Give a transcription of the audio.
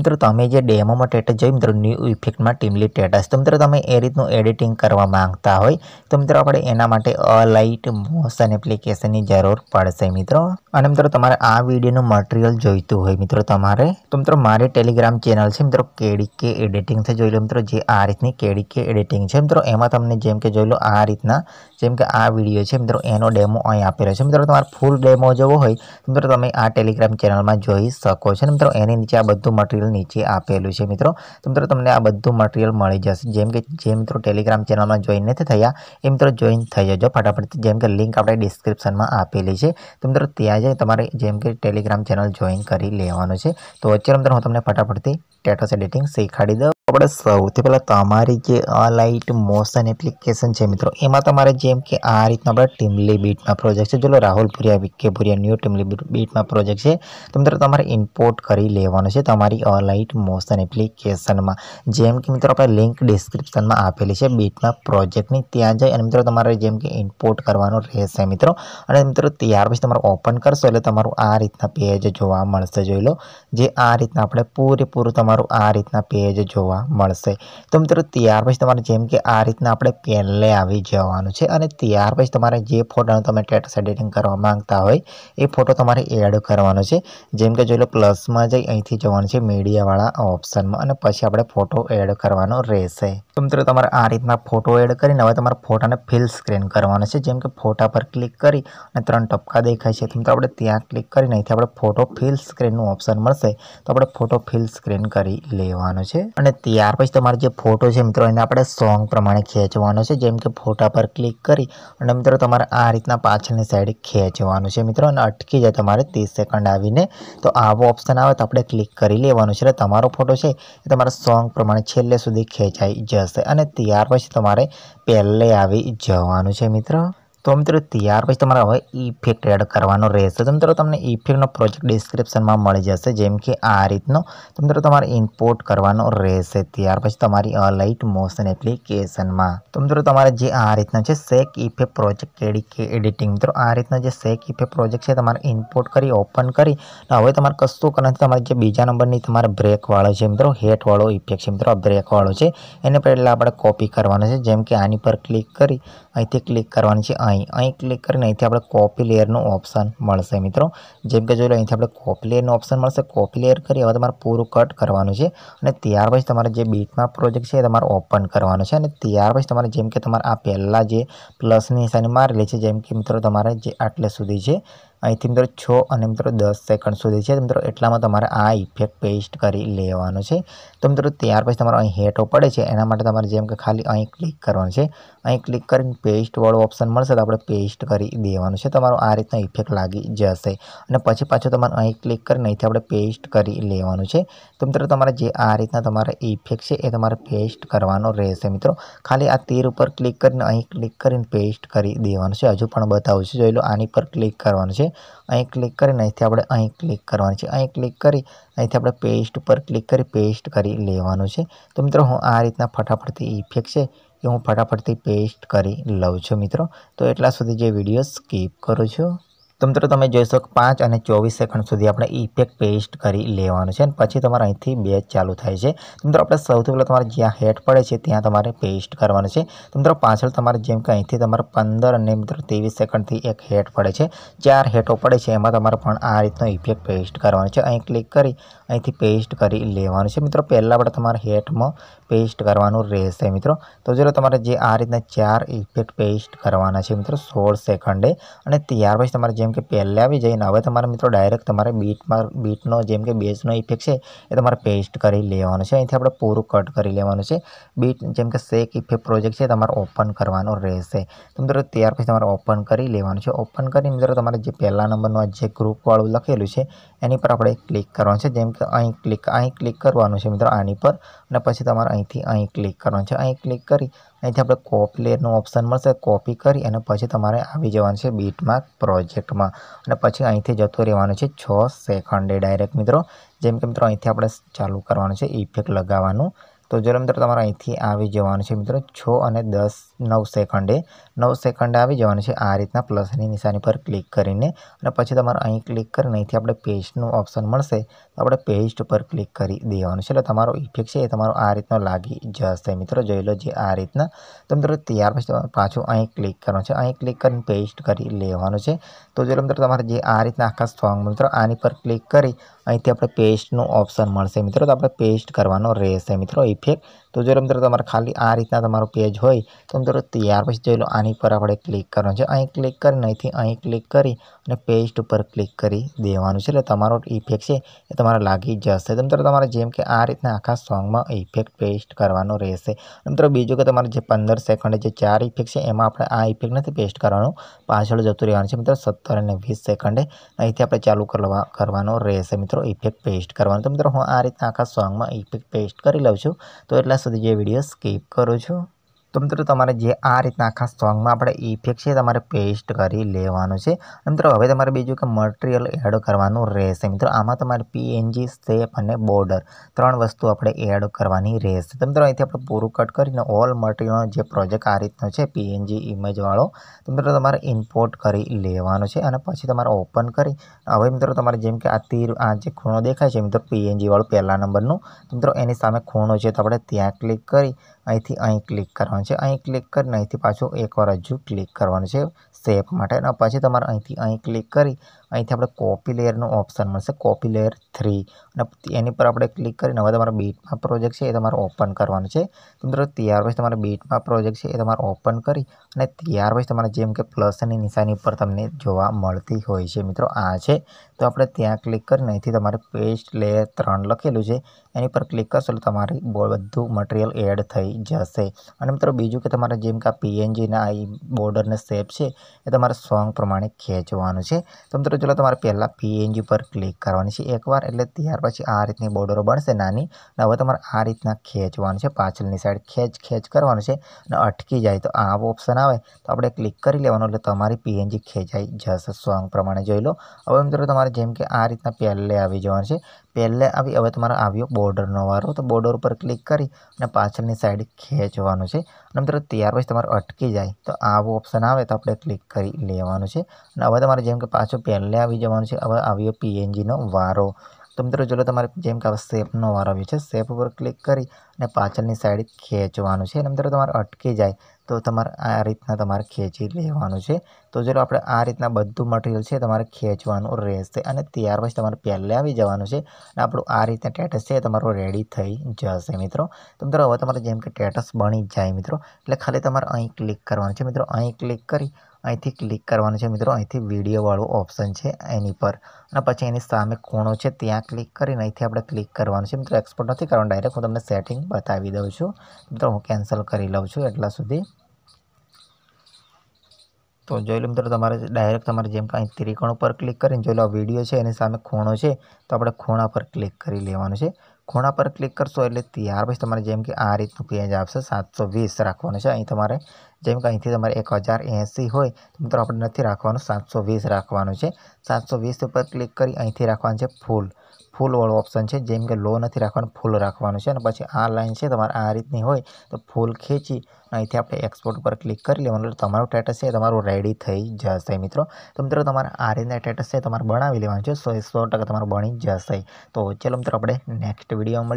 મિત્રો તમે જે ડેમોમાં ટેટા જોઈ મિત્રો ન્યૂ ઇફેક્ટમાં ટીમલી ટેટા તો મિત્રો તમે એ રીતનું એડિટિંગ કરવા માંગતા હોય તો મિત્રો આપણે એના માટે અલાઇટ મોશન એપ્લિકેશનની જરૂર પડશે મિત્રો અને મિત્રો તમારે આ વિડીયોનું મટીરિયલ જોઈતું હોય મિત્રો તમારે તો મિત્રો મારી ટેલિગ્રામ ચેનલ છે મિત્રો કેડી કે એડિટિંગ છે જોઈ લો મિત્રો જે આ રીતની કેડી કે એડિટિંગ છે મિત્રો એમાં તમને જેમ કે જોઈ લો આ રીતના જેમ કે આ વિડીયો છે મિત્રો એનો ડેમો અહીં આપેલો છે મિત્રો તમારે ફૂલ ડેમો જોવો હોય મિત્રો તમે આ ટેલિગ્રામ ચેનલમાં જોઈ શકો છો મિત્રો એની નીચે આ બધું મટીરિયલ મટીરિયલ નીચે આપેલું છે મિત્રો તો મિત્રો તમને આ બધું મટીરિયલ મળી જશે જેમ કે જે મિત્રો ટેલિગ્રામ ચેનલમાં જોઈન નથી થયા એ મિત્રો જોઈન થઈ જજો ફટાફટ જેમ કે લિંક આપણે ડિસ્ક્રિપ્શનમાં આપેલી છે તો મિત્રો ત્યાં જઈ તમારે જેમ કે ટેલિગ્રામ ચેનલ જોઈન કરી લેવાનું છે તો અત્યારે મિત્રો હું તમને ફટાફટથી સ્ટેટસ એડિટિંગ શીખવાડી દઉં આપણે સૌથી પહેલાં તમારી જે અલાઇટ મોશન એપ્લિકેશન છે મિત્રો એમાં તમારે જેમ કે આ રીતના આપણે ટીમલી બીટમાં પ્રોજેક્ટ છે ચલો રાહુલ પુરિયા વિકે પુરિયા ન્યૂ ટીમલી બીટમાં પ્રોજેક્ટ છે તો મિત્રો તમારે ઇમ્પોર્ટ કરી લેવાનો છે તમારી અલાઇટ મોશન એપ્લિકેશનમાં જેમ કે મિત્રો આપણે લિંક ડિસ્ક્રિપ્શનમાં આપેલી છે બીટમાં પ્રોજેક્ટની ત્યાં જઈ અને મિત્રો તમારે જેમ કે ઇમ્પોર્ટ કરવાનો રહેશે મિત્રો અને મિત્રો ત્યાર પછી તમારે ઓપન કરશો એટલે તમારું આ રીતના પેજ જોવા મળશે જોઈ લો જે આ રીતના આપણે પૂરેપૂરું તમારે તમારું આ રીતના પેજ જોવા મળશે તો મિત્રો ત્યાર પછી તમારે જેમ કે આ રીતના આપણે પેનલે આવી જવાનું છે અને ત્યાર પછી તમારે જે ફોટાનું તમે ટેટસ એડિટિંગ કરવા માંગતા હોય એ ફોટો તમારે એડ કરવાનો છે જેમ કે જોઈ લો પ્લસમાં જઈ અહીંથી જવાનું છે મીડિયાવાળા ઓપ્શનમાં અને પછી આપણે ફોટો એડ કરવાનો રહેશે તો મિત્રો તમારે આ રીતના ફોટો એડ કરીને હવે તમારા ફોટાને ફિલ સ્ક્રીન કરવાનો છે જેમ કે ફોટા પર ક્લિક કરી અને ત્રણ ટપકા દેખાય છે તો મિત્રો આપણે ત્યાં ક્લિક કરીને અહીંથી આપણે ફોટો ફિલ સ્ક્રીનનું ઓપ્શન મળશે તો આપણે ફોટો ફિલ સ્ક્રીન કરી કરી લેવાનો છે અને ત્યાર પછી તમારો જે ફોટો છે મિત્રો એને આપણે સોંગ પ્રમાણે ખેંચવાનો છે જેમ કે ફોટા પર ક્લિક કરી અને મિત્રો તમારે આ રીતના પાછળની સાઈડ ખેંચવાનું છે મિત્રો અને અટકી જાય તમારે ત્રીસ સેકન્ડ આવીને તો આવો ઓપ્શન આવે તો આપણે ક્લિક કરી લેવાનું છે એટલે તમારો ફોટો છે એ તમારા સોંગ પ્રમાણે છેલ્લે સુધી ખેંચાઈ જશે અને ત્યાર પછી તમારે પહેલે આવી જવાનું છે મિત્રો તમે મિત્રો તૈયાર પછી તમારો ઇફેક્ટ એડ કરવાનો રહેશે તેમ તો તમને ઇફેક્ટ નો પ્રોજેક્ટ ડિસ્ક્રિપ્શન માં મળી જશે જેમ કે આ રીત નો તેમ તો તમારે ઇમ્પોર્ટ કરવાનો રહેશે ત્યાર પછી તમારી અનલાઇટ મોશન એપ્લિકેશન માં તેમ તો તમારે જે આ રીત ના છે સેક ઇફે પ્રોજેક્ટ કેડી કે એડિટિંગ મિત્રો આ રીત ના જે સેક ઇફે પ્રોજેક્ટ છે તમારે ઇમ્પોર્ટ કરી ઓપન કરી તો હવે તમારે કસ્તો કનંત તમારે જે બીજા નંબર ની તમારા બ્રેક વાળા છે મિત્રો હેટ વાળો ઇફેક્ટ મિત્રો આપ રેકો વાળો છે એને પેલે આપણે કોપી કરવાનો છે જેમ કે આ ની પર ક્લિક કરી અહીં તે ક્લિક કરવાની છે અહીં અહીં ક્લિક કરીને અહીંથી આપણે કોપી લેયરનું ઓપ્શન મળશે મિત્રો જેમ કે જોઈ લો અહીંથી આપણે કોપી લેયરનું ઓપ્શન મળશે કોપી લેયર કરી હવે તમારે પૂરું કટ કરવાનું છે અને ત્યાર પછી તમારે જે બીટમાં પ્રોજેક્ટ છે એ તમારે ઓપન કરવાનો છે અને ત્યાર પછી તમારે જેમ કે તમારે આ પહેલાં જે પ્લસની નિશાની મારેલી છે જેમ કે મિત્રો તમારે જે આટલે સુધી છે અહીં મિત્રો 6 અને મિત્રો 10 સેકન્ડ સુધી છે મિત્રો એટલામાં તમારે આ ઇફેક્ટ પેસ્ટ કરી લેવાનો છે તો મિત્રો ત્યાર પછી તમારો અહીં હેડો પડે છે એના માટે તમારે જેમ કે ખાલી અહીં ક્લિક કરવાનું છે અહીં ક્લિક કરીને પેસ્ટ વાળો ઓપ્શન મળશે તો આપણે પેસ્ટ કરી દેવાનો છે તમારો આ રીતના ઇફેક્ટ લાગી જશે અને પછી પાછો તમારે અહીં ક્લિક કરીને આપણે પેસ્ટ કરી લેવાનો છે તો મિત્રો તમારું જે આ રીતના તમારો ઇફેક્ટ છે એ તમારે પેસ્ટ કરવાનો રહેશે મિત્રો ખાલી આ તીર ઉપર ક્લિક કરીને અહીં ક્લિક કરીને પેસ્ટ કરી દેવાનો છે હું જો પણ બતાવ્યો છે જોઈ લો આની પર ક્લિક કરવાનું છે અહીં ક્લિક કરીને અહીંથી આપણે અહીં ક્લિક કરવાનું છે અહીં ક્લિક કરી અહીંથી આપણે પેસ્ટ પર ક્લિક કરી પેસ્ટ કરી લેવાનું છે તો મિત્રો હું આ રીતના ફટાફટથી ઇફેક્ટ છે એ હું ફટાફટથી પેસ્ટ કરી લઉં છું મિત્રો તો એટલા સુધી જે વિડીયો સ્કીપ કરું છું તમે તો તમે જોઈ શકો 5 અને 24 સેકન્ડ સુધી આપણે ઈફેક્ટ પેસ્ટ કરી લેવાનું છે અને પછી તમારે અહીંથી બે ચાલુ થાય છે મિત્રો આપણે સૌથી પહેલા તમારે જ્યાં હેડ પડે છે ત્યાં તમારે પેસ્ટ કરવાનું છે મિત્રો પાછળ તમારે જેમ કે અહીંથી તમારે 15 અને મિત્રો 23 સેકન્ડ થી એક હેડ પડે છે ચાર હેડો પડે છે એમાં તમારે પણ આ રીતના ઈફેક્ટ પેસ્ટ કરવાનું છે અહીં ક્લિક કરી અહીંથી પેસ્ટ કરી લેવાનું છે મિત્રો પહેલા બટ તમારે હેડમાં પેસ્ટ કરવાનું રહેશે મિત્રો તો જો તમારે જે આ રીતના ચાર ઈફેક્ટ પેસ્ટ કરવાના છે મિત્રો 16 સેકન્ડે અને તૈયાર થઈ તમારા જેમ કે પહેલાં આવી જઈને હવે તમારે મિત્રો ડાયરેક્ટ તમારે બીટમાં બીટનો જેમ કે બેઝનો ઇફેક્ટ છે એ તમારે પેસ્ટ કરી લેવાનો છે અહીંથી આપણે પૂરું કટ કરી લેવાનું છે બીટ જેમ કે શેક ઇફેક્ટ પ્રોજેક્ટ છે તમારે ઓપન કરવાનો રહેશે તો મિત્રો ત્યાર પછી તમારે ઓપન કરી લેવાનું છે ઓપન કરી મિત્રો તમારે જે પહેલા નંબરનું જે ગ્રુપવાળું લખેલું છે એની પર આપણે ક્લિક કરવાનું છે જેમ કે અહીં ક્લિક અહીં ક્લિક કરવાનું છે મિત્રો આની પર અને પછી તમારે અહીંથી અહીં ક્લિક કરવાનું છે અહીં ક્લિક કરી અહીંથી આપણે કોપલેરનું ઓપ્શન મળશે કોપી કરી અને પછી તમારે આવી જવાનું છે બીટમાર્ક પ્રોજેક્ટમાં અને પછી અહીંથી જતો રહેવાનું છે છ સેકન્ડે ડાયરેક્ટ મિત્રો જેમ કે મિત્રો અહીંથી આપણે ચાલુ કરવાનું છે ઇફેક્ટ લગાવવાનું તો ચલો મિત્રો તમારે અહીંથી આવી જવાનું છે મિત્રો છ અને દસ નવ સેકન્ડે નવ સેકન્ડે આવી જવાનું છે આ રીતના પ્લસની નિશાની પર ક્લિક કરીને અને પછી તમારે અહીં ક્લિક કરીને અહીંથી આપણે પેસ્ટનું ઓપ્શન મળશે તો આપણે પેસ્ટ પર ક્લિક કરી દેવાનું છે એટલે તમારો ઇફેક્ટ છે એ તમારો આ રીતનો લાગી જશે મિત્રો જોઈ લો જે આ રીતના તો મિત્રો ત્યાર પછી તમારે પાછું અહીં ક્લિક કરવાનું છે અહીં ક્લિક કરીને પેસ્ટ કરી લેવાનું છે તો જો મિત્રો તમારે જે આ રીતના આખા સોંગ મિત્રો આની પર ક્લિક કરી અહીંથી આપણે પેસ્ટનું ઓપ્શન મળશે મિત્રો તો આપણે પેસ્ટ કરવાનો રહેશે મિત્રો ເພ ટ તો જેમ કે તમાર ખાલી આ રીતના તમારો પેજ હોય તો મિત્રો તૈયાર બસ જોઈ લો આની પર આપણે ક્લિક કરવાનું છે અહીં ક્લિક કરી નહીથી અહીં ક્લિક કરી અને પેસ્ટ ઉપર ક્લિક કરી દેવાનું છે એટલે તમારો ઇફેક્ટ છે એ તમારા લાગી જશે મિત્રો તમારે જેમ કે આ રીતના આખા સોંગ માં ઇફેક્ટ પેસ્ટ કરવાનો રહેશે મિત્રો બીજો કે તમારે જે 15 સેકન્ડ છે જે ચાર ઇફેક્ટ છે એમાં આપણે આ ઇફેક્ટ નથી પેસ્ટ કરવાનો પાછળ જતો રહેવાનું છે મિત્રો 17 અને 20 સેકન્ડે નહીથી આપણે ચાલુ કરવા કરવાનો રહેશે મિત્રો ઇફેક્ટ પેસ્ટ કરવાનો તો મિત્રો હું આ રીતના આખા સોંગ માં ઇફેક્ટ પેસ્ટ કરી લઉં છું તો એટલા સુધી જે વિડીયો સ્કીપ કરું છું તો મિત્રો તમારે જે આ રીતના આખા સોંગમાં આપણે ઇફેક્ટ છે તમારે પેસ્ટ કરી લેવાનું છે મિત્રો હવે તમારે બીજું કે મટીરિયલ એડ કરવાનું રહેશે મિત્રો આમાં તમારે પીએનજી સ્ટેપ અને બોર્ડર ત્રણ વસ્તુ આપણે એડ કરવાની રહેશે તો મિત્રો અહીંથી આપણે પૂરું કટ કરીને ઓલ મટીરિયલનો જે પ્રોજેક્ટ આ રીતનો છે પીએનજી ઇમેજવાળો તો મિત્રો તમારે ઇમ્પોર્ટ કરી લેવાનો છે અને પછી તમારે ઓપન કરી હવે મિત્રો તમારે જેમ કે આ તીર આ જે ખૂણો દેખાય છે મિત્રો પીએનજીવાળો પહેલાં નંબરનું મિત્રો એની સામે ખૂણો છે તો આપણે ત્યાં ક્લિક કરી અહીંથી અહીં ક્લિક કરવાનું છે અહીં ક્લિક કરીને અહીંથી પાછું એકવાર હજુ ક્લિક કરવાનું છે સેફ માટે અને પછી તમારે અહીંથી અહીં ક્લિક કરી અહીંથી આપણે કોપી લેયરનું ઓપ્શન મળશે કોપી લેયર થ્રી અને એની પર આપણે ક્લિક કરીને હવે તમારો બીટમાં પ્રોજેક્ટ છે એ તમારે ઓપન કરવાનું છે તો મિત્રો ત્યાર પછી તમારે બીટમાં પ્રોજેક્ટ છે એ તમારે ઓપન કરી અને ત્યાર પછી તમારે જેમ કે પ્લસની નિશાની પર તમને જોવા મળતી હોય છે મિત્રો આ છે તો આપણે ત્યાં ક્લિક કરીને અહીંથી તમારે પેસ્ટ લેયર ત્રણ લખેલું છે એની પર ક્લિક કરશો એટલે તમારી બધું મટીરિયલ એડ થઈ જશે અને મિત્રો બીજું કે તમારે જેમ કે આ પીએનજીના આ બોર્ડરને શેપ છે એ તમારે સોંગ પ્રમાણે ખેંચવાનું છે તો મિત્રો તલા તમારું પિએનજી પર ક્લિક કરવાની છે એકવાર એટલે ત્યાર પછી આ રીતની બોર્ડર બળશે નાની હવે તમાર આ રીતના ખેંચવાનું છે પાછળની સાઈડ ખેંચ ખેંચ કરવાનું છે અને અટકી જાય તો આવો ઓપ્શન આવે તો આપણે ક્લિક કરી લેવાનું એટલે તમારી પિએનજી ખેંચાઈ જશે જાસા સોંગ પ્રમાણે જોઈ લો હવે અંતર તમારું જેમ કે આ રીતના પેલે આવી જવાનું છે એલ હવે હવે તમારો આવિયો બોર્ડર નો વારો તો બોર્ડર પર ક્લિક કરી અને પાછળની સાઈડ ખેંચવાનો છે અને મિત્રો તૈયાર થઈ તમારો અટકી જાય તો આવો ઓપ્શન આવે તો આપણે ક્લિક કરી લેવાનો છે અને હવે તમારે જેમ કે પાછો પહેલા આવી જવાનું છે હવે આવિયો પીएनजी નો વારો તમે મિત્રો જલ્લો તમારા જેમ કા વસ્ત્ર અપનોવા રવી છે સેફ પર ક્લિક કરી અને પાછળની સાઈડ ખેંચવાનું છે મિત્રો તમારું અટકે જાય તો તમારે આ રીતના તમારે ખેંચી લેવાનું છે તો જલ્લો આપણે આ રીતના બધું મટીરીયલ છે તમારે ખેંચવાનું રહેશે અને તૈયાર થઈ તમારા પહેલા આવી જવાનું છે આપણો આ રીતે ટેટસ છે તમારો રેડી થઈ જશે મિત્રો મિત્રો હવે તમારો જેમ કે ટેટસ બની જાય મિત્રો એટલે ખાલી તમારે અહીં ક્લિક કરવાનું છે મિત્રો અહીં ક્લિક કરી અહીંથી ક્લિક કરવાનું છે મિત્રો અહીંથી વિડીયોવાળું ઓપ્શન છે એની પર અને પછી એની સામે ખૂણો છે ત્યાં ક્લિક કરીને અહીંથી આપણે ક્લિક કરવાનું છે મિત્રો એક્સપોર્ટ નથી કરવાનું ડાયરેક્ટ હું તમને સેટિંગ બતાવી દઉં છું મિત્રો હું કેન્સલ કરી લઉં છું એટલા સુધી તો જોઈ લે મિત્રો તમારે જે ડાયરેક્ટ તમારે જેમ કા એ ત્રિકોણ પર ક્લિક કરીને જો લો વિડિયો છે અને સામે ખૂણો છે તો આપણે ખૂણા પર ક્લિક કરી લેવાનું છે ખૂણા પર ક્લિક કરશો એટલે તૈયાર થશે તમારે જેમ કે આ રીતનું પેજ આવશે 720 રાખવાનું છે અહીં તમારે જેમ કે અહીંથી તમારે 1080 હોય મિત્રો આપણે નથી રાખવાનું 720 રાખવાનું છે 720 પર ક્લિક કરી અહીંથી રાખવાનું છે ફૂલ फूल વાળો ઓપ્શન છે જેમ કે લો નથી રાખવાનું ફૂલ રાખવાનું છે અને પછી આ લાઇન છે તમાર આ રીત નહીં હોય તો ફૂલ ખેંચી નહીથી આપણે એક્સપોર્ટ પર ક્લિક કરી લેવાનું તમારો સ્ટેટસ છે તમારો રેડી થઈ જશે મિત્રો તો મિત્રો તમાર આ રીતના સ્ટેટસ છે તમારે બનાવી લેવાનું છે 100 100% તમારો બની જશે તો ચાલ મિત્રો આપણે નેક્સ્ટ વિડિયોમાં